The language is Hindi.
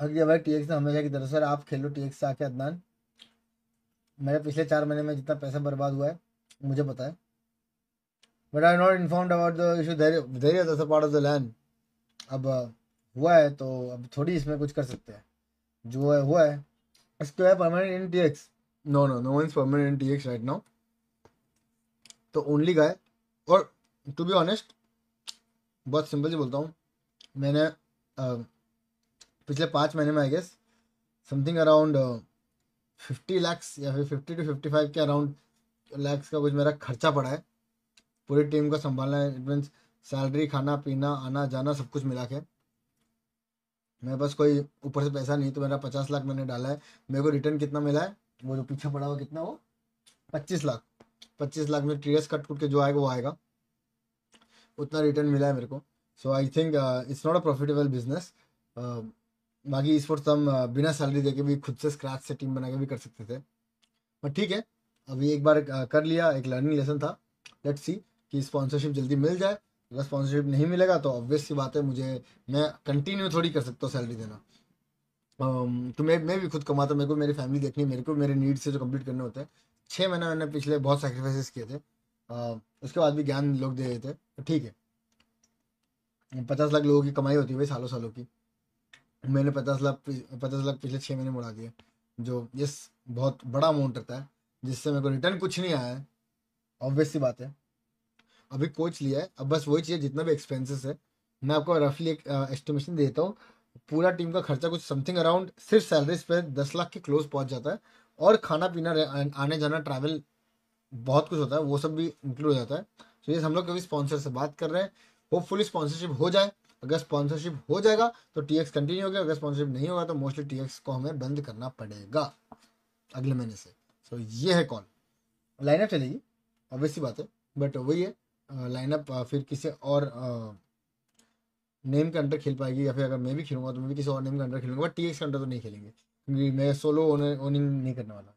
हक दिया भाई टीएक्स ने हमेशा की तरह सर आप खेलो टीएक्स से आके अदनान मेरे पिछले चार महीने में जितना पैसा बर्बाद हुआ है मुझे पता है but I not inform about the issue their part of the land अब हुआ है तो अब थोड़ी इसमें कुछ कर सकते हैं जो है हुआ है इसको है permanent in T X no no no in permanent in T X right now तो ओनली गाय और टू बी ऑनेस्ट बहुत सिंपल से बोलता हूँ मैंने uh, पिछले पाँच महीने में I guess something around fifty lakhs या फिर फिफ्टी टू फिफ्टी फाइव के अराउंड लैक्स का कुछ मेरा खर्चा पड़ा है पूरी टीम को संभालना है इट मीन्स सैलरी खाना पीना आना जाना सब कुछ मिला के मेरे पास कोई ऊपर से पैसा नहीं तो मेरा पचास लाख मैंने डाला है मेरे को रिटर्न कितना मिला है वो जो पीछे पड़ा हुआ कितना वो पच्चीस लाख पच्चीस लाख में टी कट कुट के जो आएगा वो आएगा उतना रिटर्न मिला है मेरे को so I think it's not a profitable business बाकी स्पोर्ट्स हम बिना सैलरी देके भी खुद से स्क्रैच से टीम बना के भी कर सकते थे बट ठीक है अभी एक बार कर लिया एक लर्निंग लेसन था लेट सी कि स्पॉन्सरशिप जल्दी मिल जाए अगर स्पॉन्सरशिप नहीं मिलेगा तो ऑब्वियस सी बात है मुझे मैं कंटिन्यू थोड़ी कर सकता हूँ सैलरी देना तो मैं मैं भी खुद कमाता हूँ मेरे को मेरी फैमिली देखनी मेरे को मेरे नीड्स से जो कंप्लीट करने होते हैं छः महीने मैंने पिछले बहुत सेक्रीफाइसेस किए थे उसके बाद भी ज्ञान लोग दे रहे थे तो ठीक है पचास लाख लोगों की कमाई होती है भाई सालों सालों की मैंने पचास लाख पचास लाख पिछले छः महीने मुड़ा दिए जो ये बहुत बड़ा अमाउंट रहता है जिससे मेरे को रिटर्न कुछ नहीं आया है ऑब्वियस सी बात है अभी कोच लिया है अब बस वही चीज़ जितना भी एक्सपेंसेस है मैं आपको रफली एक एस्टिमेशन देता हूँ पूरा टीम का खर्चा कुछ समथिंग अराउंड सिर्फ सैलरीज पे दस लाख के क्लोज पहुंच जाता है और खाना पीना आने जाना ट्रैवल बहुत कुछ होता है वो सब भी इंक्लूड हो जाता है तो ये हम लोग कभी स्पॉन्सर से बात कर रहे हैं होपफुली स्पॉन्सरशिप हो जाए अगर स्पॉन्सरशिप हो जाएगा तो टीएक्स कंटिन्यू होगा अगर स्पॉन्सरशिप नहीं होगा तो मोस्टली टीएक्स को हमें बंद करना पड़ेगा अगले महीने से सो so, ये है कॉल लाइनअप चलेगी ऑब्वियसली बात है बट वही है लाइनअप फिर किसी और नेम के अंडर खेल पाएगी या फिर अगर मैं भी खेलूंगा तो मैं भी किसी और नेम के अंडर खेलूंगा बट टी एक्स के अंडर तो नहीं खेलेंगे क्योंकि मैं सोलो ओनिंग नहीं करने वाला